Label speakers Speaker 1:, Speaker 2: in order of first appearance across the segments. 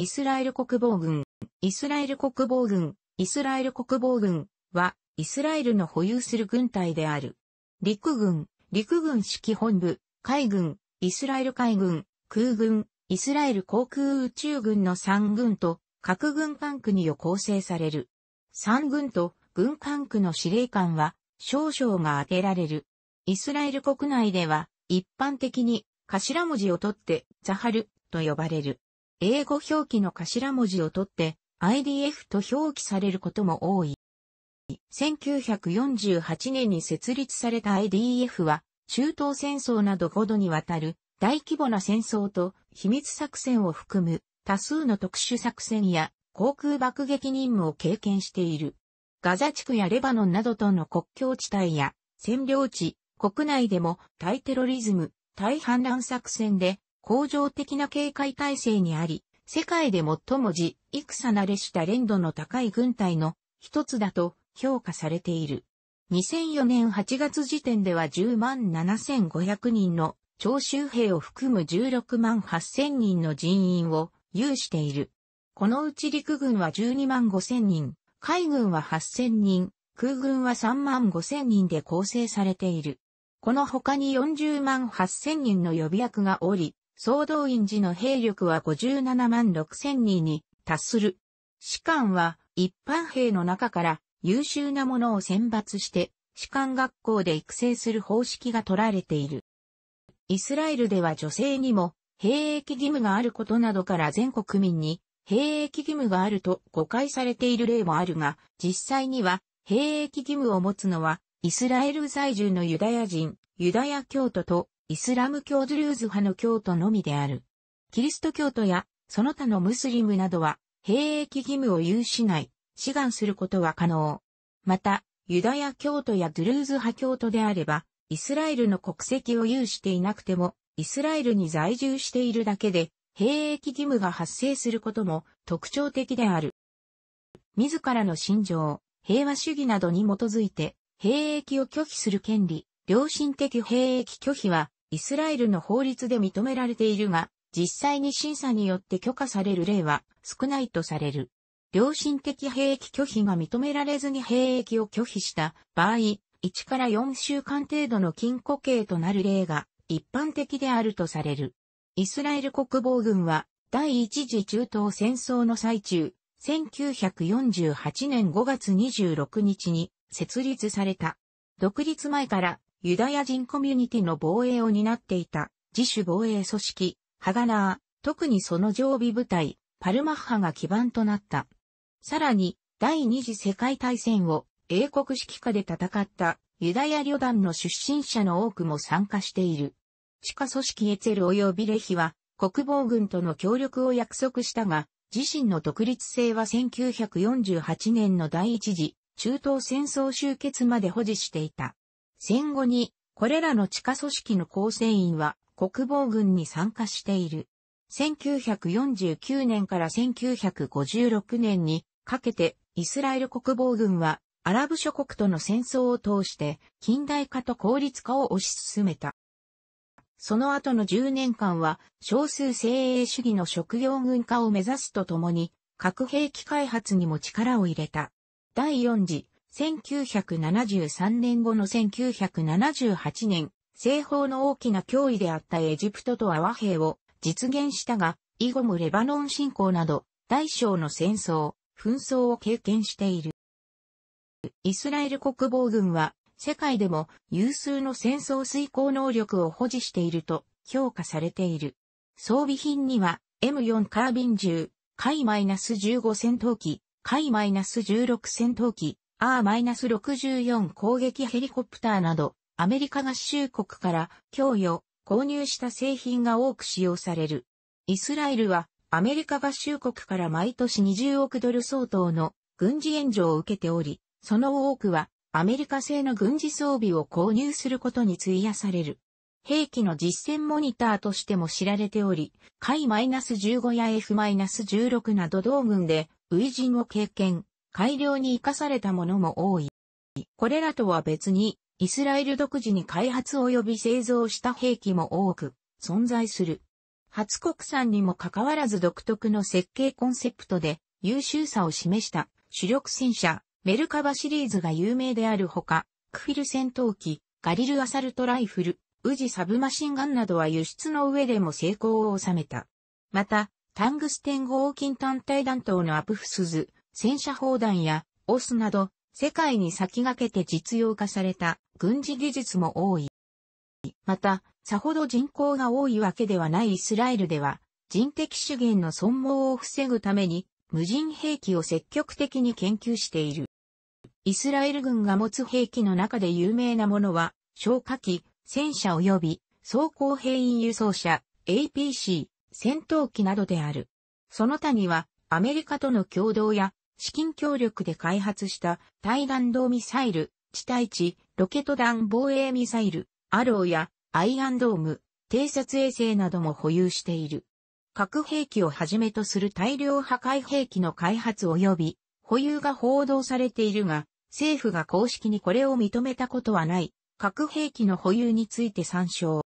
Speaker 1: イスラエル国防軍、イスラエル国防軍、イスラエル国防軍は、イスラエルの保有する軍隊である。陸軍、陸軍指揮本部、海軍、イスラエル海軍、空軍、イスラエル航空宇宙軍の3軍と、各軍管区によ構成される。3軍と軍管区の司令官は、少々が当てられる。イスラエル国内では、一般的に頭文字を取って、ザハルと呼ばれる。英語表記の頭文字を取って IDF と表記されることも多い。1948年に設立された IDF は、中東戦争など5度にわたる大規模な戦争と秘密作戦を含む多数の特殊作戦や航空爆撃任務を経験している。ガザ地区やレバノンなどとの国境地帯や占領地、国内でも対テロリズム、対反乱作戦で恒常的な警戒体制にあり、世界で最も地、戦慣れした連度の高い軍隊の一つだと評価されている。2004年8月時点では10万7500人の徴収兵を含む16万8000人の人員を有している。このうち陸軍は12万5000人、海軍は8000人、空軍は3万5000人で構成されている。この他に40万8000人の予備役がおり、総動員時の兵力は57万6千人に達する。士官は一般兵の中から優秀な者を選抜して士官学校で育成する方式が取られている。イスラエルでは女性にも兵役義務があることなどから全国民に兵役義務があると誤解されている例もあるが、実際には兵役義務を持つのはイスラエル在住のユダヤ人、ユダヤ教徒とイスラム教ドゥルーズ派の教徒のみである。キリスト教徒や、その他のムスリムなどは、兵役義務を有しない、志願することは可能。また、ユダヤ教徒やドゥルーズ派教徒であれば、イスラエルの国籍を有していなくても、イスラエルに在住しているだけで、兵役義務が発生することも特徴的である。自らの信条、平和主義などに基づいて、兵役を拒否する権利、良心的兵役拒否は、イスラエルの法律で認められているが、実際に審査によって許可される例は少ないとされる。良心的兵役拒否が認められずに兵役を拒否した場合、1から4週間程度の禁錮刑となる例が一般的であるとされる。イスラエル国防軍は第一次中東戦争の最中、1948年5月26日に設立された。独立前からユダヤ人コミュニティの防衛を担っていた自主防衛組織、ハガナー、特にその常備部隊、パルマッハが基盤となった。さらに、第二次世界大戦を英国指揮下で戦ったユダヤ旅団の出身者の多くも参加している。地下組織エツェル及びレヒは国防軍との協力を約束したが、自身の独立性は1948年の第一次中東戦争終結まで保持していた。戦後に、これらの地下組織の構成員は国防軍に参加している。1949年から1956年にかけてイスラエル国防軍はアラブ諸国との戦争を通して近代化と効率化を推し進めた。その後の10年間は少数精鋭主義の職業軍化を目指すとともに核兵器開発にも力を入れた。第4次1973年後の1978年、西方の大きな脅威であったエジプトとア和平を実現したが、以後もレバノン侵攻など、大小の戦争、紛争を経験している。イスラエル国防軍は、世界でも有数の戦争遂行能力を保持していると評価されている。装備品には M4 カービン銃、海 -15 戦闘機、海 -16 戦闘機、R-64 攻撃ヘリコプターなど、アメリカ合衆国から供与、購入した製品が多く使用される。イスラエルは、アメリカ合衆国から毎年20億ドル相当の軍事援助を受けており、その多くは、アメリカ製の軍事装備を購入することに費やされる。兵器の実戦モニターとしても知られており、海 -15 や F-16 など同軍で初陣を経験。改良に生かされたものも多い。これらとは別に、イスラエル独自に開発及び製造した兵器も多く存在する。初国産にもかかわらず独特の設計コンセプトで優秀さを示した主力戦車、メルカバシリーズが有名であるほか、クフィル戦闘機、ガリルアサルトライフル、ウジサブマシンガンなどは輸出の上でも成功を収めた。また、タングステン合金単体弾頭のアプフスズ、戦車砲弾やオスなど、世界に先駆けて実用化された軍事技術も多い。また、さほど人口が多いわけではないイスラエルでは、人的資源の損耗を防ぐために、無人兵器を積極的に研究している。イスラエル軍が持つ兵器の中で有名なものは、消火器、戦車及び装甲兵員輸送車、APC、戦闘機などである。その他には、アメリカとの共同や資金協力で開発した対弾道ミサイル、地対地、ロケット弾防衛ミサイル、アローやアイアンドーム、偵察衛星なども保有している。核兵器をはじめとする大量破壊兵器の開発及び保有が報道されているが、政府が公式にこれを認めたことはない核兵器の保有について参照。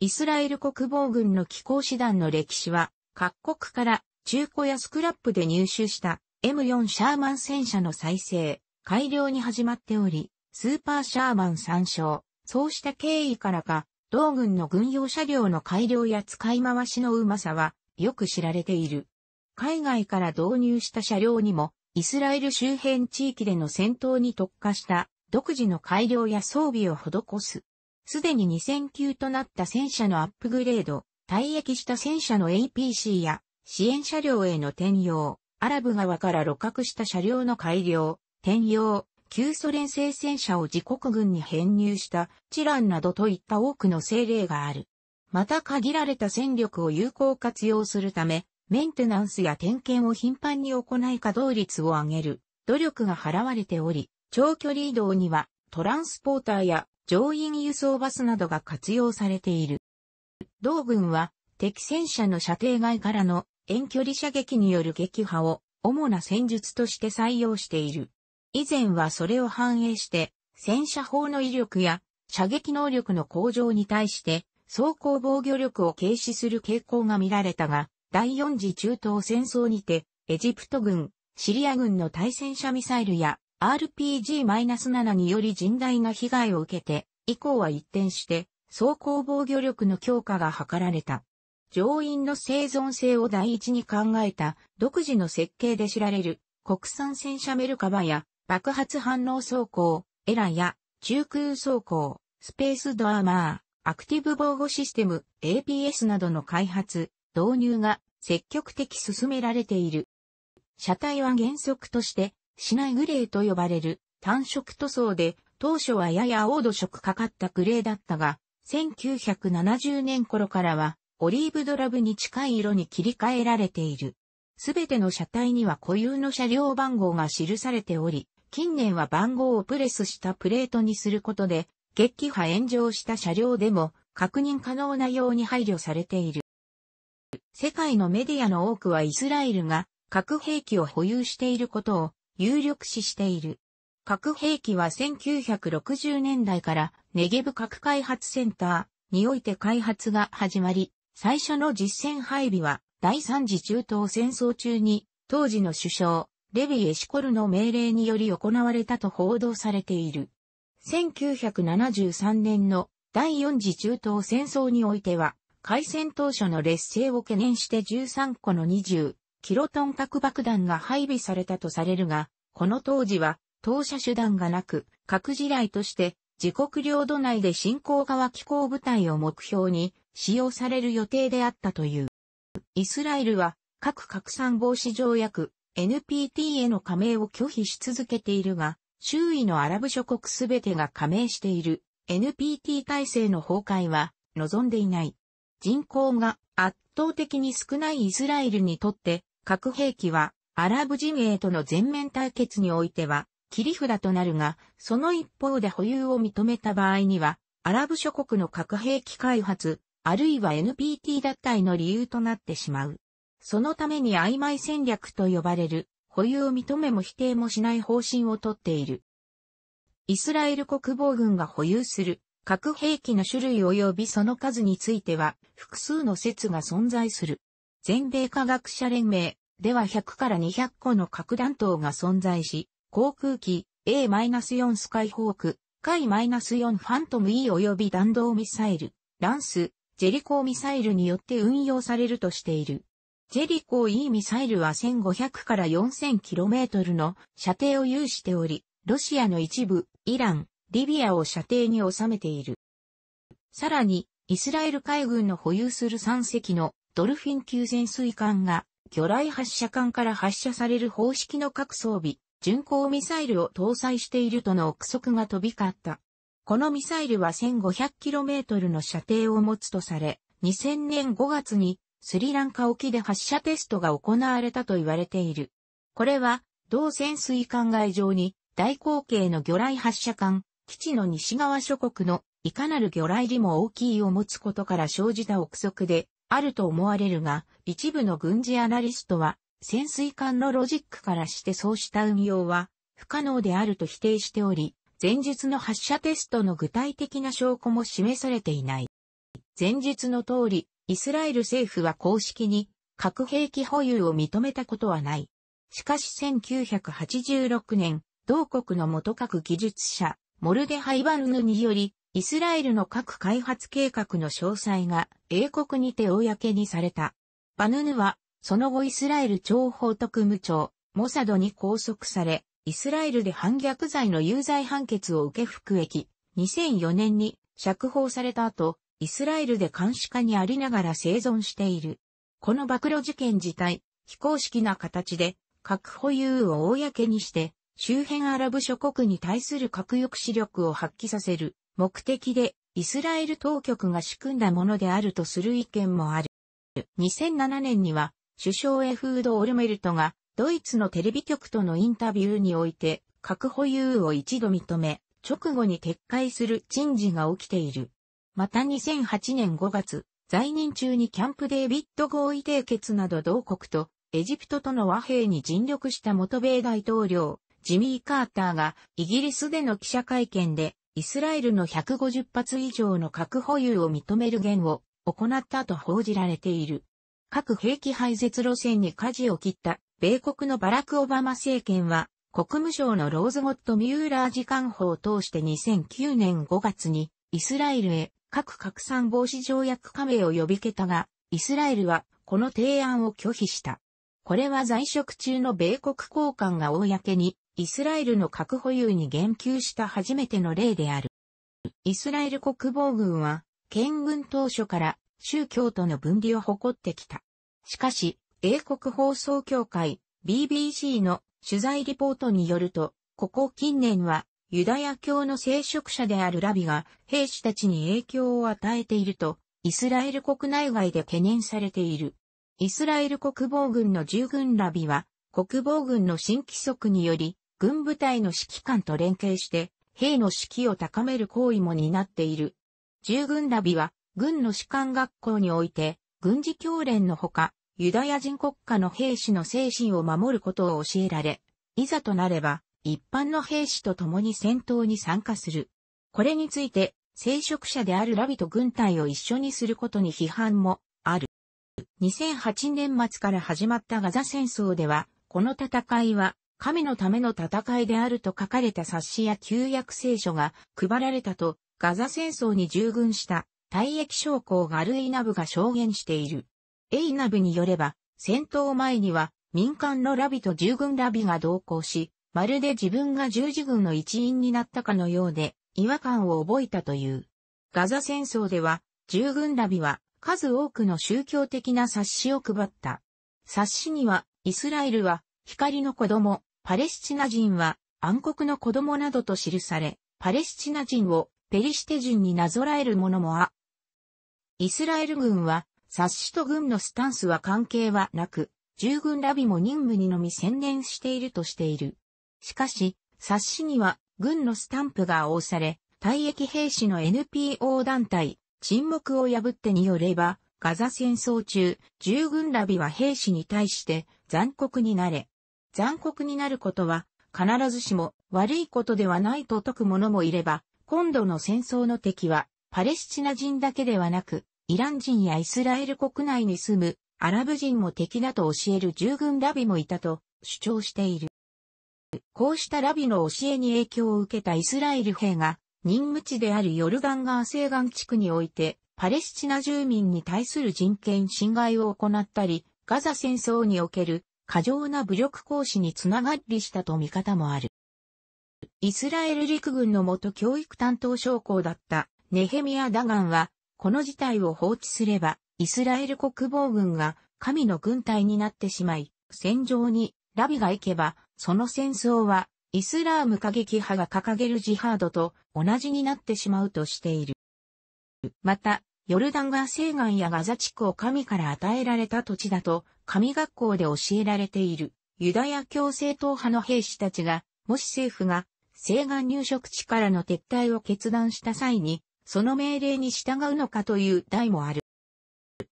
Speaker 1: イスラエル国防軍の機構師団の歴史は各国から中古やスクラップで入手した M4 シャーマン戦車の再生、改良に始まっており、スーパーシャーマン参照、そうした経緯からか、同軍の軍用車両の改良や使い回しのうまさは、よく知られている。海外から導入した車両にも、イスラエル周辺地域での戦闘に特化した独自の改良や装備を施す。すでに2000級となった戦車のアップグレード、退役した戦車の APC や支援車両への転用、アラブ側から路角した車両の改良、転用、旧ソ連製戦車を自国軍に編入したチランなどといった多くの政令がある。また限られた戦力を有効活用するため、メンテナンスや点検を頻繁に行い稼働率を上げる努力が払われており、長距離移動にはトランスポーターや乗員輸送バスなどが活用されている。同軍は敵戦車の射程外からの遠距離射撃による撃破を主な戦術として採用している。以前はそれを反映して、戦車砲の威力や射撃能力の向上に対して、装甲防御力を軽視する傾向が見られたが、第四次中東戦争にて、エジプト軍、シリア軍の対戦車ミサイルや RPG-7 により甚大な被害を受けて、以降は一転して、装甲防御力の強化が図られた。乗員の生存性を第一に考えた独自の設計で知られる国産戦車メルカバや爆発反応走行、エラや中空走行、スペースドアーマー、アクティブ防護システム APS などの開発、導入が積極的進められている。車体は原則としてシナイグレーと呼ばれる単色塗装で当初はややー土色かかったグレーだったが1970年頃からはオリーブドラブに近い色に切り替えられている。すべての車体には固有の車両番号が記されており、近年は番号をプレスしたプレートにすることで、激破炎上した車両でも確認可能なように配慮されている。世界のメディアの多くはイスラエルが核兵器を保有していることを有力視している。核兵器は1960年代からネゲブ核開発センターにおいて開発が始まり、最初の実戦配備は、第三次中東戦争中に、当時の首相、レビエシコルの命令により行われたと報道されている。1973年の第4次中東戦争においては、開戦当初の劣勢を懸念して13個の20キロトン核爆弾が配備されたとされるが、この当時は投射手段がなく、核地雷として自国領土内で進行側機構部隊を目標に使用される予定であったという。イスラエルは核拡散防止条約 NPT への加盟を拒否し続けているが、周囲のアラブ諸国すべてが加盟している NPT 体制の崩壊は望んでいない。人口が圧倒的に少ないイスラエルにとって核兵器はアラブ陣営との全面対決においては切り札となるが、その一方で保有を認めた場合にはアラブ諸国の核兵器開発、あるいは NPT 脱退の理由となってしまう。そのために曖昧戦略と呼ばれる、保有を認めも否定もしない方針をとっている。イスラエル国防軍が保有する核兵器の種類及びその数については複数の説が存在する。全米科学者連盟では100から200個の核弾頭が存在し、航空機 A-4 スカイホーク、海 -4 ファントム E 及び弾道ミサイル、ランス、ジェリコーミサイルによって運用されるとしている。ジェリコー E ミサイルは1500から 4000km の射程を有しており、ロシアの一部、イラン、リビアを射程に収めている。さらに、イスラエル海軍の保有する3隻のドルフィン級潜水艦が魚雷発射管から発射される方式の各装備、巡航ミサイルを搭載しているとの憶測が飛び交った。このミサイルは 1500km の射程を持つとされ、2000年5月にスリランカ沖で発射テストが行われたと言われている。これは、同潜水艦外上に大口径の魚雷発射艦、基地の西側諸国のいかなる魚雷にも大きいを持つことから生じた憶測であると思われるが、一部の軍事アナリストは、潜水艦のロジックからしてそうした運用は不可能であると否定しており、前述の発射テストの具体的な証拠も示されていない。前述の通り、イスラエル政府は公式に核兵器保有を認めたことはない。しかし1986年、同国の元核技術者、モルデハイバルヌにより、イスラエルの核開発計画の詳細が英国にて公にされた。バヌヌは、その後イスラエル諜報特務長、モサドに拘束され、イスラエルで反逆罪の有罪判決を受け服役、2004年に釈放された後、イスラエルで監視下にありながら生存している。この暴露事件自体、非公式な形で、核保有を公にして、周辺アラブ諸国に対する核抑止力を発揮させる目的で、イスラエル当局が仕組んだものであるとする意見もある。2007年には、首相エフード・オルメルトがドイツのテレビ局とのインタビューにおいて、核保有を一度認め、直後に撤回する陳事が起きている。また2008年5月、在任中にキャンプデービッド合意締結など同国とエジプトとの和平に尽力した元米大統領、ジミー・カーターがイギリスでの記者会見でイスラエルの150発以上の核保有を認める言を行ったと報じられている。核兵器廃絶路線に舵を切った米国のバラク・オバマ政権は、国務省のローズゴット・ミューラー次官法を通して2009年5月に、イスラエルへ核拡散防止条約加盟を呼びかけたが、イスラエルはこの提案を拒否した。これは在職中の米国高官が公に、イスラエルの核保有に言及した初めての例である。イスラエル国防軍は、県軍当初から宗教との分離を誇ってきた。しかし、英国放送協会 BBC の取材リポートによると、ここ近年はユダヤ教の聖職者であるラビが兵士たちに影響を与えていると、イスラエル国内外で懸念されている。イスラエル国防軍の従軍ラビは、国防軍の新規則により、軍部隊の指揮官と連携して、兵の士気を高める行為も担っている。従軍ラビは、軍の士官学校において、軍事教練のほか、ユダヤ人国家の兵士の精神を守ることを教えられ、いざとなれば、一般の兵士と共に戦闘に参加する。これについて、聖職者であるラビと軍隊を一緒にすることに批判もある。2008年末から始まったガザ戦争では、この戦いは神のための戦いであると書かれた冊子や旧約聖書が配られたと、ガザ戦争に従軍した退役将校ガルイナブが証言している。エイナブによれば、戦闘前には民間のラビと従軍ラビが同行し、まるで自分が十字軍の一員になったかのようで、違和感を覚えたという。ガザ戦争では、従軍ラビは数多くの宗教的な冊子を配った。冊子には、イスラエルは光の子供、パレスチナ人は暗黒の子供などと記され、パレスチナ人をペリシテ人になぞらえるものもあ。イスラエル軍は冊子と軍のスタンスは関係はなく、従軍ラビも任務にのみ専念しているとしている。しかし、冊子には軍のスタンプが押され、退役兵士の NPO 団体、沈黙を破ってによれば、ガザ戦争中、従軍ラビは兵士に対して残酷になれ。残酷になることは、必ずしも悪いことではないと説く者もいれば、今度の戦争の敵は、パレスチナ人だけではなく、イラン人やイスラエル国内に住むアラブ人も敵だと教える従軍ラビもいたと主張している。こうしたラビの教えに影響を受けたイスラエル兵が任務地であるヨルダン川西岸地区においてパレスチナ住民に対する人権侵害を行ったり、ガザ戦争における過剰な武力行使につながりしたと見方もある。イスラエル陸軍の元教育担当将校だったネヘミア・ダガンはこの事態を放置すれば、イスラエル国防軍が神の軍隊になってしまい、戦場にラビが行けば、その戦争はイスラーム過激派が掲げるジハードと同じになってしまうとしている。また、ヨルダンが西岸やガザ地区を神から与えられた土地だと、神学校で教えられているユダヤ共生党派の兵士たちが、もし政府が西岸入植地からの撤退を決断した際に、その命令に従うのかという題もある。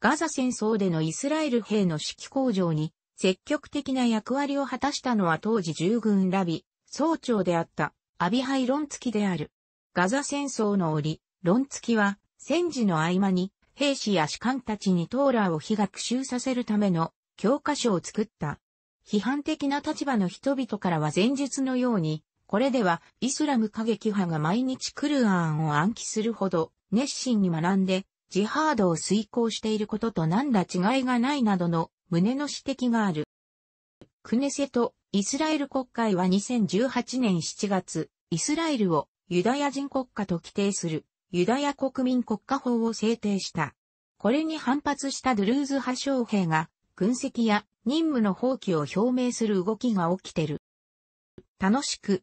Speaker 1: ガザ戦争でのイスラエル兵の指揮工場に積極的な役割を果たしたのは当時従軍ラビ、総長であったアビハイ・ロンツキである。ガザ戦争の折、ロンツキは戦時の合間に兵士や士官たちにトーラーを被学習させるための教科書を作った。批判的な立場の人々からは前述のようにこれでは、イスラム過激派が毎日クルアンを暗記するほど、熱心に学んで、ジハードを遂行していることと何ら違いがないなどの胸の指摘がある。クネセとイスラエル国会は2018年7月、イスラエルをユダヤ人国家と規定するユダヤ国民国家法を制定した。これに反発したドゥルーズ派将兵が、軍籍や任務の放棄を表明する動きが起きてる。楽しく、